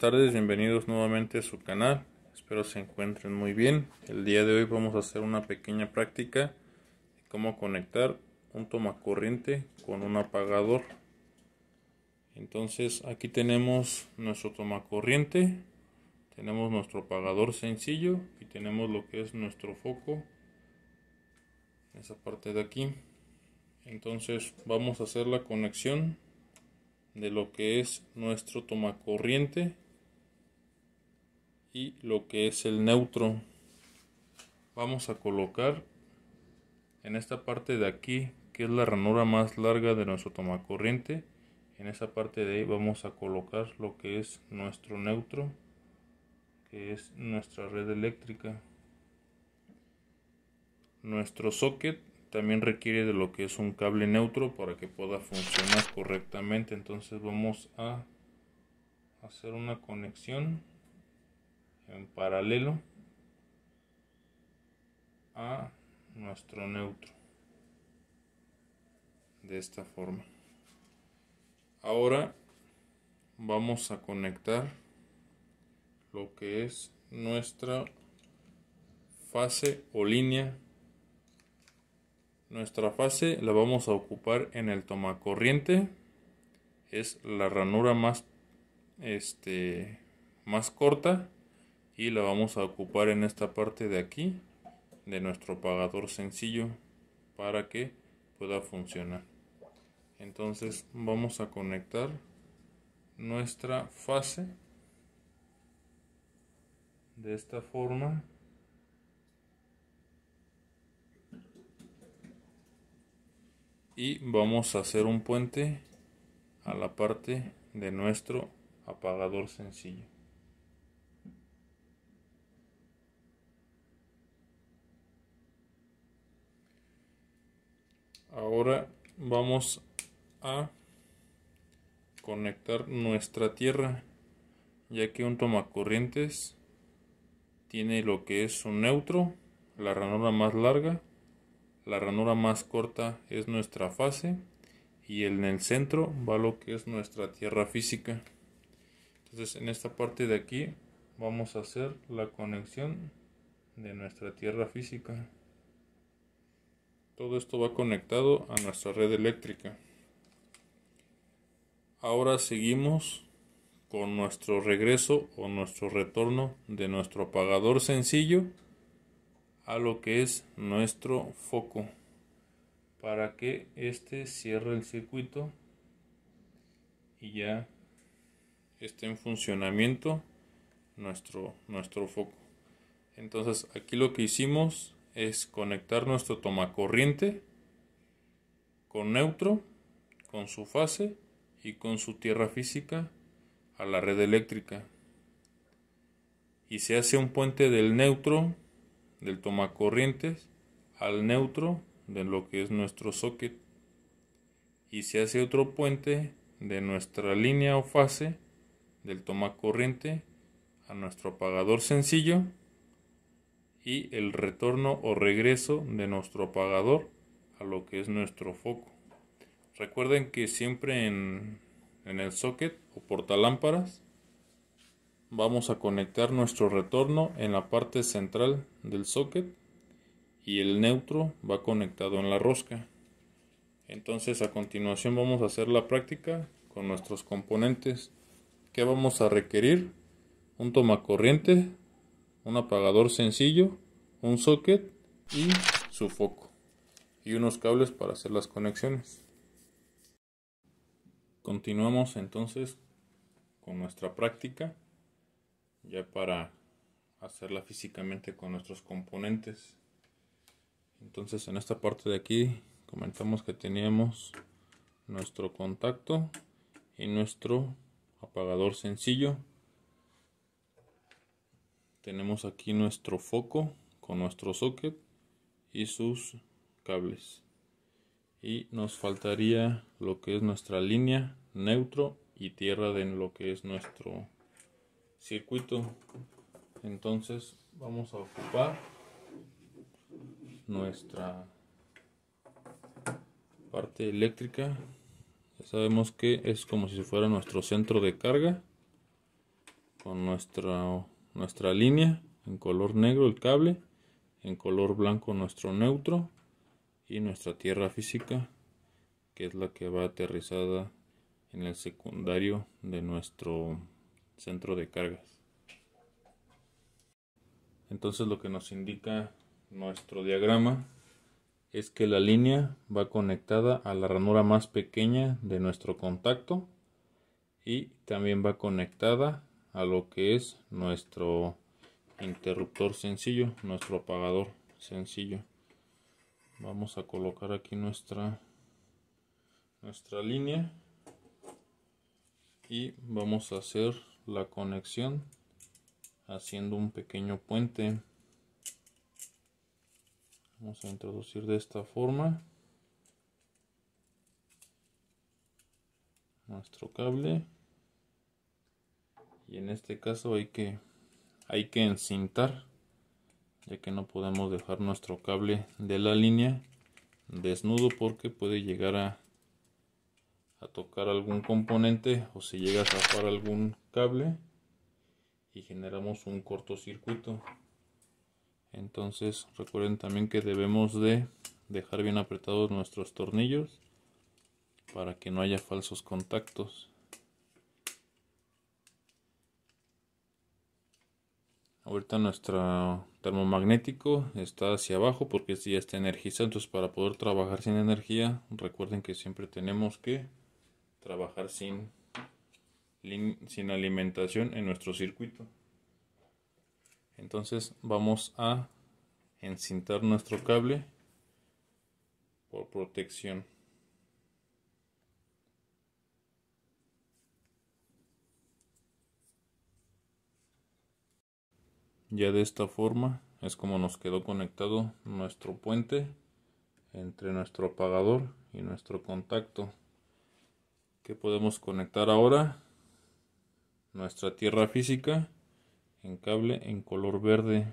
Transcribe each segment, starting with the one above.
tardes, bienvenidos nuevamente a su canal. Espero se encuentren muy bien. El día de hoy vamos a hacer una pequeña práctica de cómo conectar un tomacorriente con un apagador. Entonces, aquí tenemos nuestro tomacorriente, tenemos nuestro apagador sencillo y tenemos lo que es nuestro foco en esa parte de aquí. Entonces, vamos a hacer la conexión de lo que es nuestro tomacorriente y lo que es el neutro vamos a colocar en esta parte de aquí que es la ranura más larga de nuestro tomacorriente en esa parte de ahí vamos a colocar lo que es nuestro neutro que es nuestra red eléctrica nuestro socket también requiere de lo que es un cable neutro para que pueda funcionar correctamente entonces vamos a hacer una conexión en paralelo a nuestro neutro de esta forma ahora vamos a conectar lo que es nuestra fase o línea nuestra fase la vamos a ocupar en el tomacorriente es la ranura más este más corta y la vamos a ocupar en esta parte de aquí de nuestro apagador sencillo para que pueda funcionar entonces vamos a conectar nuestra fase de esta forma y vamos a hacer un puente a la parte de nuestro apagador sencillo Ahora vamos a conectar nuestra tierra, ya que un tomacorrientes tiene lo que es un neutro, la ranura más larga, la ranura más corta es nuestra fase y en el centro va lo que es nuestra tierra física. Entonces en esta parte de aquí vamos a hacer la conexión de nuestra tierra física. Todo esto va conectado a nuestra red eléctrica. Ahora seguimos con nuestro regreso o nuestro retorno de nuestro apagador sencillo a lo que es nuestro foco para que este cierre el circuito y ya esté en funcionamiento nuestro, nuestro foco entonces aquí lo que hicimos es conectar nuestro tomacorriente con neutro, con su fase y con su tierra física a la red eléctrica. Y se hace un puente del neutro, del tomacorrientes, al neutro de lo que es nuestro socket. Y se hace otro puente de nuestra línea o fase del tomacorriente a nuestro apagador sencillo y el retorno o regreso de nuestro apagador a lo que es nuestro foco. Recuerden que siempre en, el socket o portalámparas vamos a conectar nuestro retorno en la parte central del socket y el neutro va conectado en la rosca. Entonces a continuación vamos a hacer la práctica con nuestros componentes. ¿Qué vamos a requerir? Un tomacorriente un apagador sencillo, un socket y su foco y unos cables para hacer las conexiones. Continuamos entonces con nuestra práctica ya para hacerla físicamente con nuestros componentes. Entonces en esta parte de aquí comentamos que teníamos nuestro contacto y nuestro apagador sencillo tenemos aquí nuestro foco con nuestro socket y sus cables y nos faltaría lo que es nuestra línea neutro y tierra de lo que es nuestro circuito entonces vamos a ocupar nuestra parte eléctrica ya sabemos que es como si fuera nuestro centro de carga con nuestro nuestra línea, en color negro el cable, en color blanco nuestro neutro y nuestra tierra física que es la que va aterrizada en el secundario de nuestro centro de cargas. Entonces lo que nos indica nuestro diagrama es que la línea va conectada a la ranura más pequeña de nuestro contacto y también va conectada a lo que es nuestro interruptor sencillo nuestro apagador sencillo vamos a colocar aquí nuestra nuestra línea y vamos a hacer la conexión haciendo un pequeño puente vamos a introducir de esta forma nuestro cable y en este caso hay que hay que encintar ya que no podemos dejar nuestro cable de la línea desnudo porque puede llegar a, a tocar algún componente o si llega a zafar algún cable y generamos un cortocircuito entonces recuerden también que debemos de dejar bien apretados nuestros tornillos para que no haya falsos contactos Ahorita nuestro termomagnético está hacia abajo porque si ya está energizado. Entonces para poder trabajar sin energía, recuerden que siempre tenemos que trabajar sin, sin alimentación en nuestro circuito. Entonces vamos a encintar nuestro cable por protección. ya de esta forma es como nos quedó conectado nuestro puente entre nuestro apagador y nuestro contacto que podemos conectar ahora nuestra tierra física en cable en color verde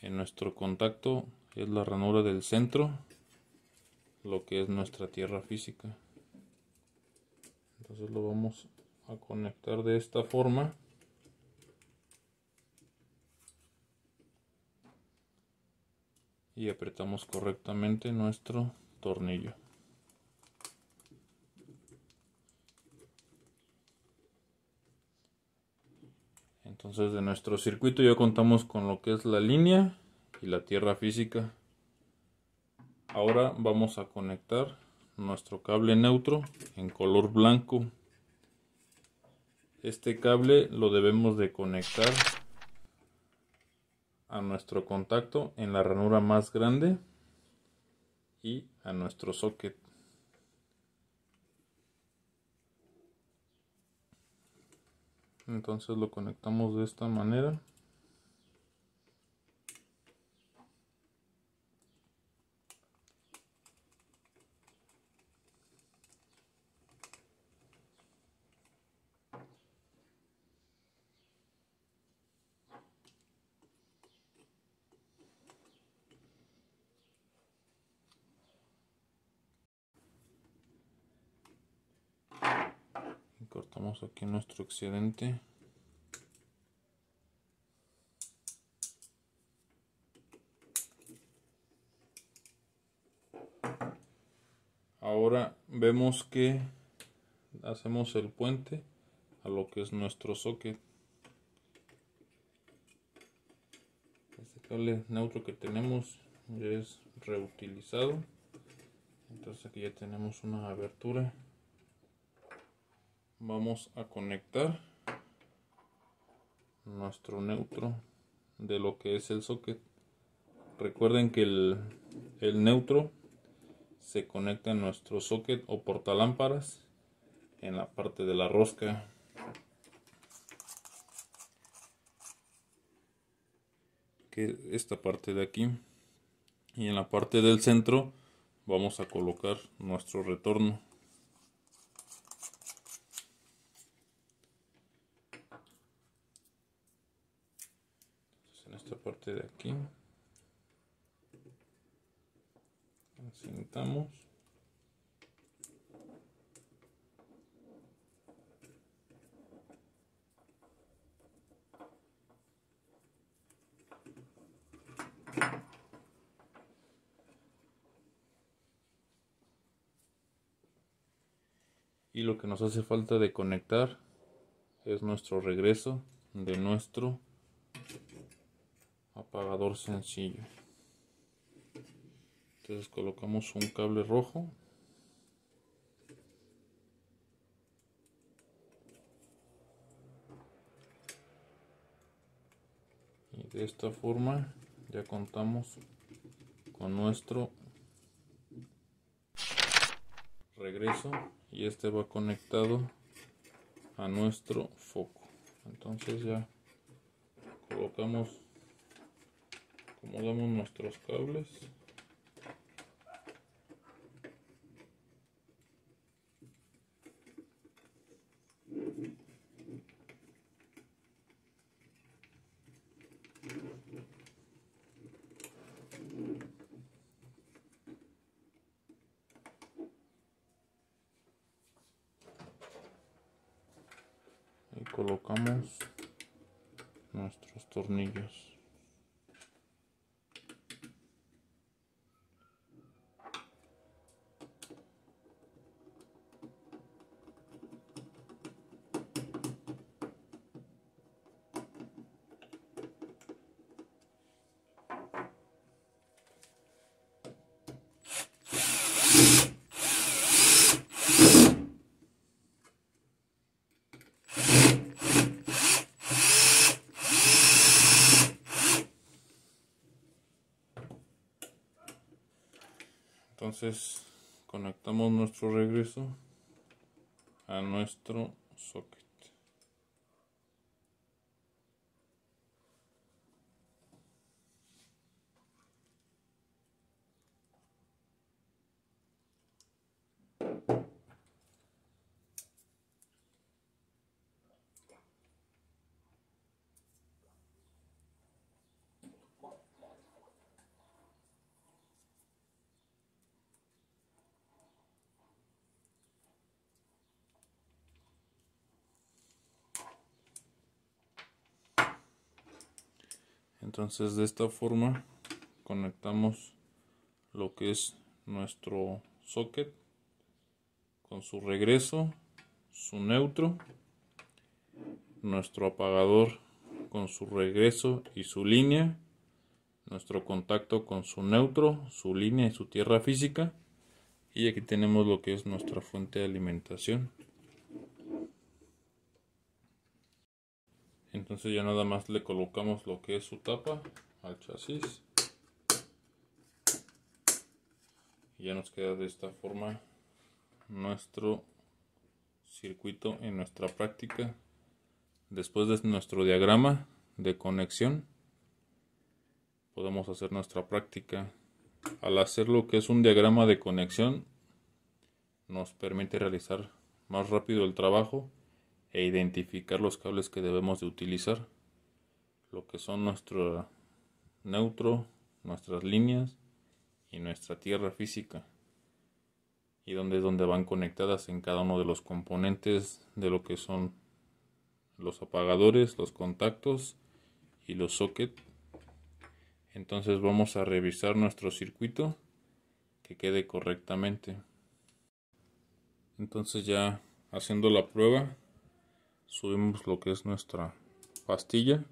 en nuestro contacto es la ranura del centro lo que es nuestra tierra física entonces lo vamos a conectar de esta forma y apretamos correctamente nuestro tornillo entonces de nuestro circuito ya contamos con lo que es la línea y la tierra física ahora vamos a conectar nuestro cable neutro en color blanco este cable lo debemos de conectar a nuestro contacto en la ranura más grande y a nuestro socket. Entonces lo conectamos de esta manera. cortamos aquí nuestro excedente ahora vemos que hacemos el puente a lo que es nuestro socket este cable neutro que tenemos ya es reutilizado entonces aquí ya tenemos una abertura vamos a conectar nuestro neutro de lo que es el socket recuerden que el, neutro se conecta en nuestro socket o portalámparas en la parte de la rosca que esta parte de aquí y en la parte del centro vamos a colocar nuestro retorno aquí y lo que nos hace falta de conectar es nuestro regreso de nuestro apagador sencillo entonces colocamos un cable rojo y de esta forma ya contamos con nuestro regreso y este va conectado a nuestro foco entonces ya colocamos acomodamos nuestros cables y colocamos nuestros tornillos entonces conectamos nuestro regreso a nuestro socket entonces de esta forma conectamos lo que es nuestro socket con su regreso su neutro nuestro apagador con su regreso y su línea nuestro contacto con su neutro su línea y su tierra física y aquí tenemos lo que es nuestra fuente de alimentación entonces ya nada más le colocamos lo que es su tapa al chasis y ya nos queda de esta forma nuestro circuito en nuestra práctica después de nuestro diagrama de conexión podemos hacer nuestra práctica al hacer lo que es un diagrama de conexión nos permite realizar más rápido el trabajo e identificar los cables que debemos de utilizar, lo que son nuestro neutro, nuestras líneas y nuestra tierra física, y donde es donde van conectadas en cada uno de los componentes de lo que son los apagadores, los contactos y los sockets. Entonces vamos a revisar nuestro circuito que quede correctamente. Entonces ya haciendo la prueba subimos lo que es nuestra pastilla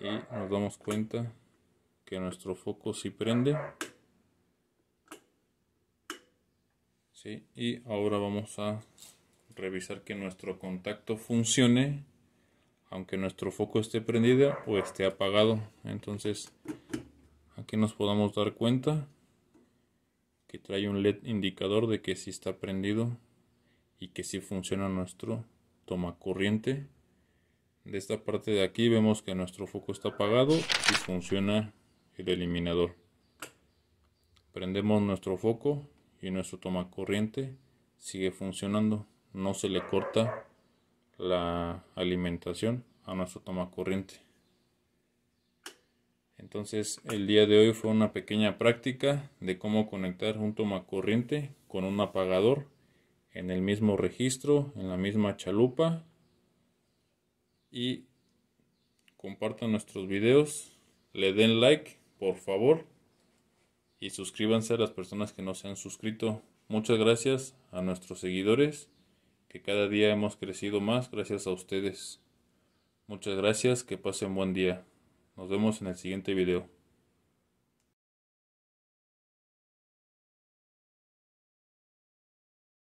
y nos damos cuenta que nuestro foco si prende y ahora vamos a revisar que nuestro contacto funcione aunque nuestro foco esté prendido o esté apagado entonces aquí nos podamos dar cuenta que trae un led indicador de que si está prendido y que si funciona nuestro toma corriente de esta parte de aquí vemos que nuestro foco está apagado y funciona el eliminador prendemos nuestro foco y nuestro toma corriente sigue funcionando no se le corta la alimentación a nuestro toma corriente entonces el día de hoy fue una pequeña práctica de cómo conectar un toma corriente con un apagador en el mismo registro, en la misma chalupa y compartan nuestros videos, le den like por favor y suscríbanse a las personas que no se han suscrito. Muchas gracias a nuestros seguidores que cada día hemos crecido más gracias a ustedes. Muchas gracias, que pasen buen día. Nos vemos en el siguiente video.